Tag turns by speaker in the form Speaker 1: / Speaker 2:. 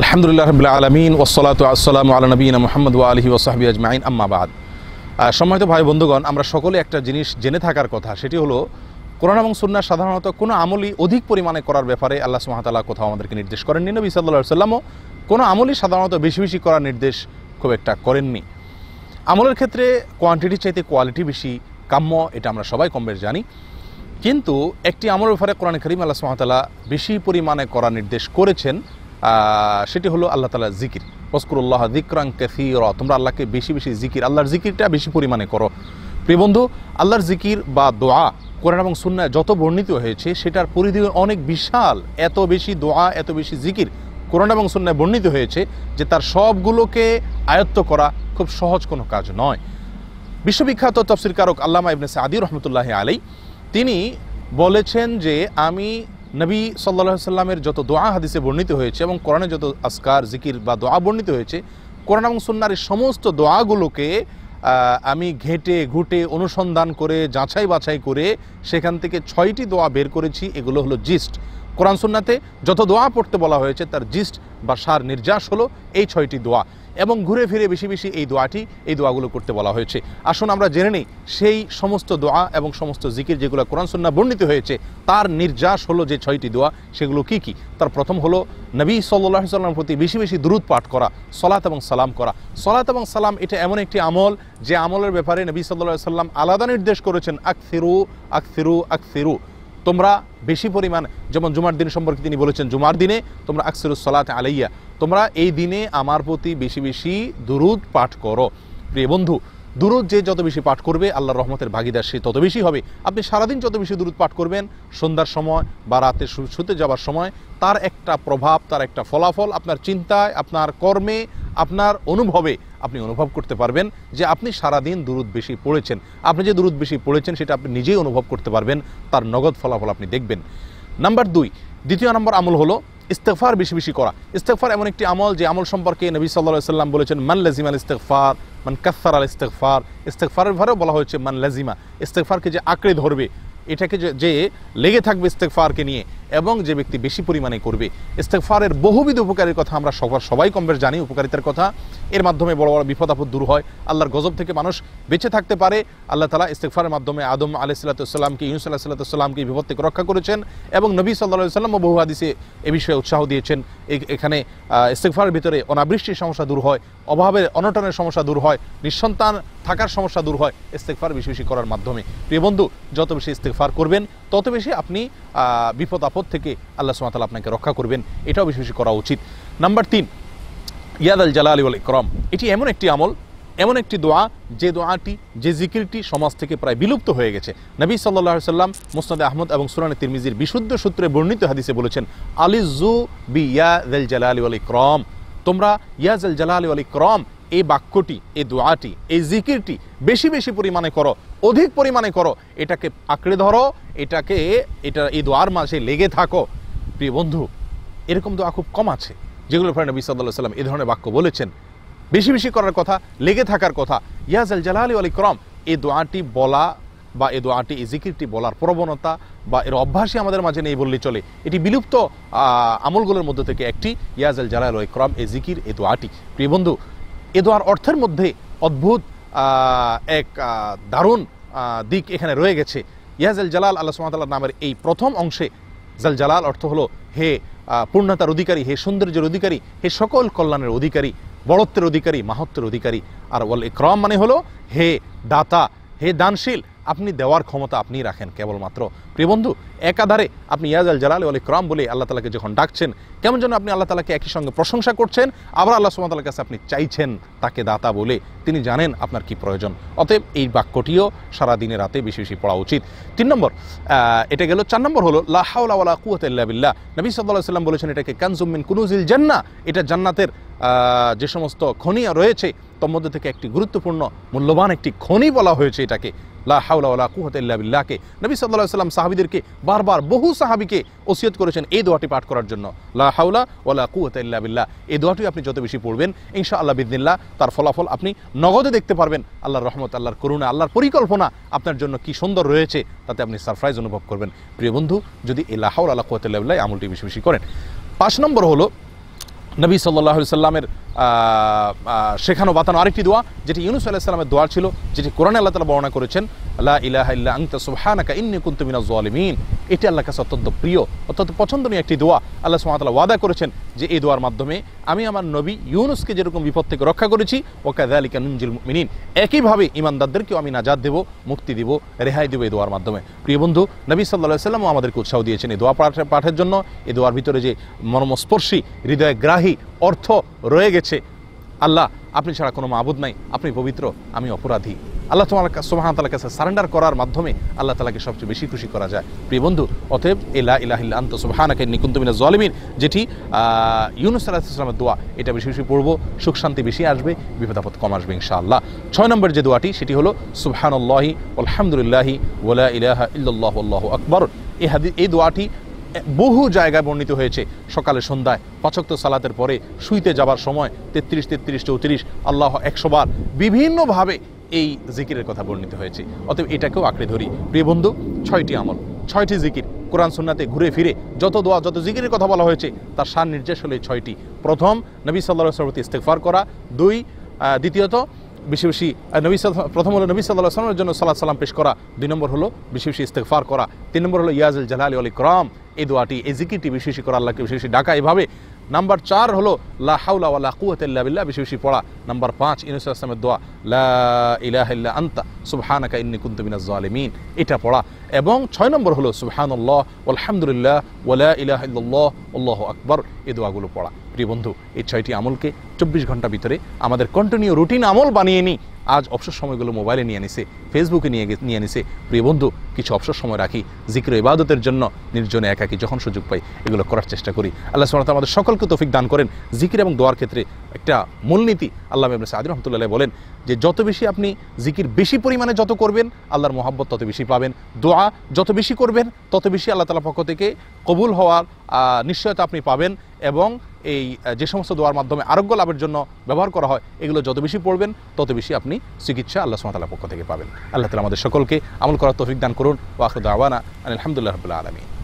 Speaker 1: আলহামদুলিল্লাহ রবিল্লা আলমিন ওসলাত আসসালাম আল নবীন মোহাম্মদ আলহি ওসাহাবি আজমাইন আম্মাবাদ সম্মানিত ভাই বন্ধুগণ আমরা সকলে একটা জিনিস জেনে থাকার কথা সেটি হলো কোরআন এবং সুন্না সাধারণত কোনো আমলই অধিক পরিমাণে করার ব্যাপারে আল্লাহ সুহামতাল্লাহ কোথাও আমাদেরকে নির্দেশ করেননি নবী সাল্লাহ সাল্লামও কোনো আমলই সাধারণত বেশি বেশি করার নির্দেশ খুব একটা করেননি আমলের ক্ষেত্রে কোয়ান্টিটির চাইতে কোয়ালিটি বেশি কাম্য এটা আমরা সবাই কম বেশ জানি কিন্তু একটি আমলের ব্যাপারে কোরআন করিম আল্লাহ সুহামতাল্লাহ বেশি পরিমাণে করার নির্দেশ করেছেন সেটি হলো আল্লাহ তালা জিকির ওস্কুরুল্লাহ জিক্রাং র তোমরা আল্লাহকে বেশি বেশি জিকির আল্লাহর জিকিরটা বেশি পরিমাণে করো প্রিয় বন্ধু আল্লাহর জিকির বা দোয়া কোরআন এবং সুন্নায় যত বর্ণিত হয়েছে সেটার পরিধি অনেক বিশাল এত বেশি দোয়া এত বেশি জিকির কোরআন এবং সুন্নায় বর্ণিত হয়েছে যে তার সবগুলোকে আয়ত্ত করা খুব সহজ কোনো কাজ নয় বিশ্ববিখ্যাত তফসির কারক আল্লামা ইবনে সাদি রহমতুল্লাহ আলাই তিনি বলেছেন যে আমি নবী সাল্লা সাল্লামের যত দোয়া হাদিসে বর্ণিত হয়েছে এবং কোরআনে যত আসকার জিকির বা দোয়া বর্ণিত হয়েছে কোরআন এবং সন্ন্যার এই সমস্ত দোয়াগুলোকে আমি ঘেটে ঘুটে অনুসন্ধান করে যাচাই বাছাই করে সেখান থেকে ছয়টি দোয়া বের করেছি এগুলো হলো জিস্ট কোরআন সুন্নাতে যত দোয়া পড়তে বলা হয়েছে তার জিস্ট বা সার নির্যাস হলো এই ছয়টি দোয়া এবং ঘুরে ফিরে বেশি বেশি এই দোয়াটি এই দোয়াগুলো করতে বলা হয়েছে আসুন আমরা জেনে নিই সেই সমস্ত দোয়া এবং সমস্ত জিকির যেগুলো কোরআন সন্না বর্ণিত হয়েছে তার নির্যাস হলো যে ছয়টি দোয়া সেগুলো কি কি তার প্রথম হলো নবী সাল্লাহ সাল্লামের প্রতি বেশি বেশি দ্রুত পাঠ করা সলাত এবং সালাম করা সলাত এবং সালাম এটা এমন একটি আমল যে আমলের ব্যাপারে নবী সাল্লাহ সাল্লাম আলাদা নির্দেশ করেছেন ফিরু আক ফিরু তোমরা বেশি পরিমাণ যেমন জুমার দিন সম্পর্কে তিনি বলেছেন জুমার দিনে তোমরা আকসিরুসলাতে আলাইয়া তোমরা এই দিনে আমার প্রতি বেশি বেশি দুরুদ পাঠ করো প্রিয় বন্ধু দুরুদ যে যত বেশি পাঠ করবে আল্লাহ রহমতের ভাগিদার সে তত বেশি হবে আপনি সারাদিন যত বেশি দূরত পাঠ করবেন সন্ধ্যার সময় বা রাতে শুতে যাওয়ার সময় তার একটা প্রভাব তার একটা ফলাফল আপনার চিন্তায় আপনার কর্মে আপনার অনুভবে আপনি অনুভব করতে পারবেন যে আপনি সারাদিন দূরত বেশি পড়েছেন আপনি যে দূরত বেশি পড়েছেন সেটা আপনি নিজেই অনুভব করতে পারবেন তার নগদ ফলাফল আপনি দেখবেন নাম্বার দুই দ্বিতীয় নম্বর আমল হলো ইস্তেকফার বেশি বেশি করা ইস্তেকফার এমন একটি আমল যে আমল সম্পর্কে নবী সাল্লা সাল্লাম বলেছেন মান লাজিম আল ইস্তেকফার মান কাসার আল ইস্তেকফার ইস্তেকফারের ভারেও বলা হয়েছে মান লাজিমা ইস্তেকফারকে যে আঁকড়ে ধরবে এটাকে যে লেগে থাকবে ইস্তেকফারকে নিয়ে এবং যে ব্যক্তি বেশি পরিমাণে করবে ইস্তেকফারের বহুবিধ উপকারের কথা আমরা সবার সবাই কমবেশ জানি উপকারিতার কথা এর মাধ্যমে বড় বড় বিপদ আপদ দূর হয় আল্লাহর গজব থেকে মানুষ বেঁচে থাকতে পারে আল্লাহ তালা ইস্তেকফারের মাধ্যমে আদম আলি সাল্লাতামকে ইউনুস আল্লাহ সাল্লাতামকে বিপদ থেকে রক্ষা করেছেন এবং নবী সাল্লা সাল্লামও বহু হাদিসে এ বিষয়ে উৎসাহ দিয়েছেন এখানে ইস্তেকফারের ভিতরে অনাবৃষ্টির সমস্যা দূর হয় অভাবের অনটনের সমস্যা দূর হয় নিঃসন্তান থাকার সমস্যা দূর হয় ইস্তেকফার বেশি বেশি করার মাধ্যমে প্রিয় বন্ধু যত বেশি ইস্তেকফার করবেন তত বেশি আপনি বিপদ আপদ থেকে আল্লাহ সুমাতাল আপনাকে রক্ষা করবেন এটাও বেশি বেশি করা উচিত নাম্বার তিন ইয়াদ আল জালা আলী ক্রম এটি এমন একটি আমল এমন একটি দোয়া যে দোয়াটি যে জিকিরটি সমাজ থেকে প্রায় বিলুপ্ত হয়ে গেছে নবী সাল্লা সাল্লাম মুসনাদ আহমদ এবং সুরানে তিরমিজির বিশুদ্ধ সূত্রে বর্ণিত হাদিসে বলেছেন আলি জু বি ইয়াদ জালা আলী আলী ক্রম তোমরা ইয়াজ আল জালা আলী আলী ক্রম এই বাক্যটি এই দোয়াটি এই জিকিরটি বেশি বেশি পরিমাণে করো অধিক পরিমাণে করো এটাকে আঁকড়ে ধরো এটাকে এটা এই দোয়ার মাঝে লেগে থাকো প্রিয় বন্ধু এরকম দোয়া খুব কম আছে যেগুলো ফের নবী সাল্লাহ সাল্লাম এ ধরনের বাক্য বলেছেন বেশি বেশি করার কথা লেগে থাকার কথা ইয়াজ আল জালাহ আলী ক্রম এ দোয়াটি বলা বা এ দোয়াটি এই জিকিরটি বলার প্রবণতা বা এর অভ্যাসই আমাদের মাঝে নেই বললে চলে এটি বিলুপ্ত আমলগুলোর মধ্যে থেকে একটি ইয়াজ জালাহ জালাল ক্রম এ জিকির এ দোয়াটি প্রিয় বন্ধু এ দোয়ার অর্থের মধ্যে অদ্ভুত এক দারুণ দিক এখানে রয়ে গেছে ইয়াজেল জালাল আল্লাহ সুমাতাল্লাহ নামের এই প্রথম অংশে জাল জালাল অর্থ হলো হে পূর্ণতার অধিকারী হে সৌন্দর্যের অধিকারী হে সকল কল্যাণের অধিকারী বড়ত্বের অধিকারী মাহত্বের অধিকারী আর ওয়াল ইক্রম মানে হলো হে দাতা হে দানশীল আপনি দেওয়ার ক্ষমতা আপনি রাখেন কেবলমাত্র প্রিয় বন্ধু একাধারে আপনি ইয়াজ আল জালাল আলী ক্রম বলে আল্লাহ তালাকে যখন ডাকছেন কেমন যেন আপনি আল্লাহ তালাকে একই সঙ্গে প্রশংসা করছেন আবার আল্লাহ সুমতালার কাছে আপনি চাইছেন তাকে দাতা বলে তিনি জানেন আপনার কি প্রয়োজন অতএব এই বাক্যটিও সারাদিনে রাতে বেশি বেশি পড়া উচিত তিন নম্বর এটা গেল চার নম্বর হলো লাহাউলা কুয়াতিল্লাবিল্লা নবী সাল্লাহ সাল্লাম বলেছেন এটাকে কানজুমিন কুনুজিল জান্না এটা জান্নাতের যে সমস্ত খনি রয়েছে তোর মধ্যে থেকে একটি গুরুত্বপূর্ণ মূল্যবান একটি খনি বলা হয়েছে এটাকে লাহাউল্লাহকে নবী সাল্লাহ সাল্লাম সাহাবিদেরকে বারবার বহু সাহাবিকে ওসিয়ত করেছেন এই দোয়াটি পাঠ করার জন্য লাহাউলা ওলা ইল্লা বিল্লাহ এই দোয়াটি আপনি যত বেশি পড়বেন ইনশা আল্লাহ বিদিল্লা তার ফলাফল আপনি নগদে দেখতে পারবেন আল্লাহর রহমত আল্লাহর করুণা আল্লাহর পরিকল্পনা আপনার জন্য কি সুন্দর রয়েছে তাতে আপনি সারপ্রাইজ অনুভব করবেন প্রিয় বন্ধু যদি এই লাহাউল আল্লাহ কুহতাল্লাহ আমলটি বেশি বেশি করেন পাঁচ নম্বর হলো নবী সাল্লাহ সাল্লামের শেখানো বাতানো আরেকটি দোয়া যেটি ইউনুস আল্লাহ সাল্লামের দোয়া ছিল যেটি কোরআন আল্লাহ তালা বর্ণনা করেছেন আল্লাহ ইলাহ ইল্লা আংতা সুহানাকা ইন্নি কুন্তু মিনাজ এটি আল্লাহ কাছে অত্যন্ত প্রিয় অত্যন্ত পছন্দনীয় একটি দোয়া আল্লাহ সুমাতাল্লাহ ওয়াদা করেছেন যে এই দোয়ার মাধ্যমে আমি আমার নবী ইউনুসকে যেরকম বিপদ থেকে রক্ষা করেছি ওকাদ আলী কানুনজিল মিনিন একইভাবে ইমানদারদেরকেও আমি নাজাদ দেব মুক্তি দেব রেহাই দেবো এই দোয়ার মাধ্যমে প্রিয় বন্ধু নবী সাল্লাহ সাল্লামও আমাদেরকে উৎসাহ দিয়েছেন এই দোয়া পাঠের জন্য এই দোয়ার ভিতরে যে মর্মস্পর্শী হৃদয়গ্রাহী অর্থ রয়ে গেছে আল্লাহ আপনি ছাড়া কোনো মাবুদ নাই আপনি পবিত্র আমি অপরাধী আল্লাহ তোমার সোহান কাছে সারেন্ডার করার মাধ্যমে আল্লাহ তালাকে সবচেয়ে বেশি খুশি করা যায় প্রিয় বন্ধু অতএব এলা ইলাহিল আন্ত সোহানাকে নিকুন্তমিনা জলমিন যেটি ইউনুস আল্লাহ ইসলামের দোয়া এটা বেশি বেশি পড়বো সুখ শান্তি বেশি আসবে বিপদাপদ কম আসবে ইনশাআল্লাহ ছয় নম্বর যে দোয়াটি সেটি হলো সুবহানুল্লাহি আল্লাহি আলহামদুলিল্লাহি ওলা ইলাহা ইল্লাহ আল্লাহ আকবর এই হাদি এই দোয়াটি বহু জায়গায় বর্ণিত হয়েছে সকালে সন্ধ্যায় পাচক্ত সালাতের পরে শুইতে যাবার সময় তেত্রিশ তেত্রিশ চৌত্রিশ আল্লাহ একশোবার বিভিন্নভাবে এই জিকিরের কথা বর্ণিত হয়েছে অতএব এটাকেও আঁকড়ে ধরি প্রিয় বন্ধু ছয়টি আমল ছয়টি জিকির কোরআন সুন্নাতে ঘুরে ফিরে যত দোয়া যত জিকিরের কথা বলা হয়েছে তার সার নির্দেশ হলে ছয়টি প্রথম নবী সাল্লা সরবতী ইস্তেকফার করা দুই দ্বিতীয়ত বেশি বেশি নবী প্রথম হলো নবী সাল্লাহ সালামের জন্য সাল্লাহ সাল্লাম পেশ করা দুই নম্বর হলো বেশি বেশি ইস্তেকফার করা তিন নম্বর হলো ইয়াজুল জালালি আলী ক্রম এই দোয়াটি এজিকিটি বেশি বেশি করা আল্লাহকে বেশি বেশি ডাকা এভাবে নাম্বার চার হলো লা কুয়াতিল্লা বেশি বেশি পড়া নাম্বার পাঁচ ইনুসুল আসলামের দোয়া লা ইলাহিল্লা আন্তা সুবহানাকা ইন্নি কুন্তুবিনা জালিমিন এটা পড়া এবং ছয় নম্বর হলো সুবহানাল্লাহ আলহামদুলিল্লাহ ওলা ইলাহ্লাহ উল্লাহ আকবর এই দোয়াগুলো পড়া প্রিয় বন্ধু এই ছয়টি আমলকে চব্বিশ ঘন্টা ভিতরে আমাদের কন্টিনিউ রুটিন আমল বানিয়ে নিই আজ অবসর সময়গুলো মোবাইলে নিয়ে নিছে ফেসবুকে নিয়ে নিয়ে নিছে প্রিয় বন্ধু কিছু অবসর সময় রাখি জিক্র ইবাদতের জন্য নির্জনে একাকি যখন সুযোগ পাই এগুলো করার চেষ্টা করি আল্লাহ সুমাত আমাদের সকলকে তফিক দান করেন জিকির এবং দোয়ার ক্ষেত্রে একটা মূলনীতি আল্লাহ ইবনে সাদি রহমতুল্লাহ বলেন যে যত বেশি আপনি জিকির বেশি পরিমাণে যত করবেন আল্লাহর মোহাব্বত তত বেশি পাবেন দোয়া যত বেশি করবেন তত বেশি আল্লাহ তালা পক্ষ থেকে কবুল হওয়ার নিশ্চয়তা আপনি পাবেন এবং এই যে সমস্ত দোয়ার মাধ্যমে আরোগ্য লাভের জন্য ব্যবহার করা হয় এগুলো যত বেশি পড়বেন তত বেশি আপনি চিকিৎসা আল্লাহ সুমাতালার পক্ষ থেকে পাবেন আল্লাহ তালা আমাদের সকলকে আমল করার তফিক দান করুন ও আখরুদ আওয়ানা আলহামদুলিল্লাহ রবুল্লা আলমী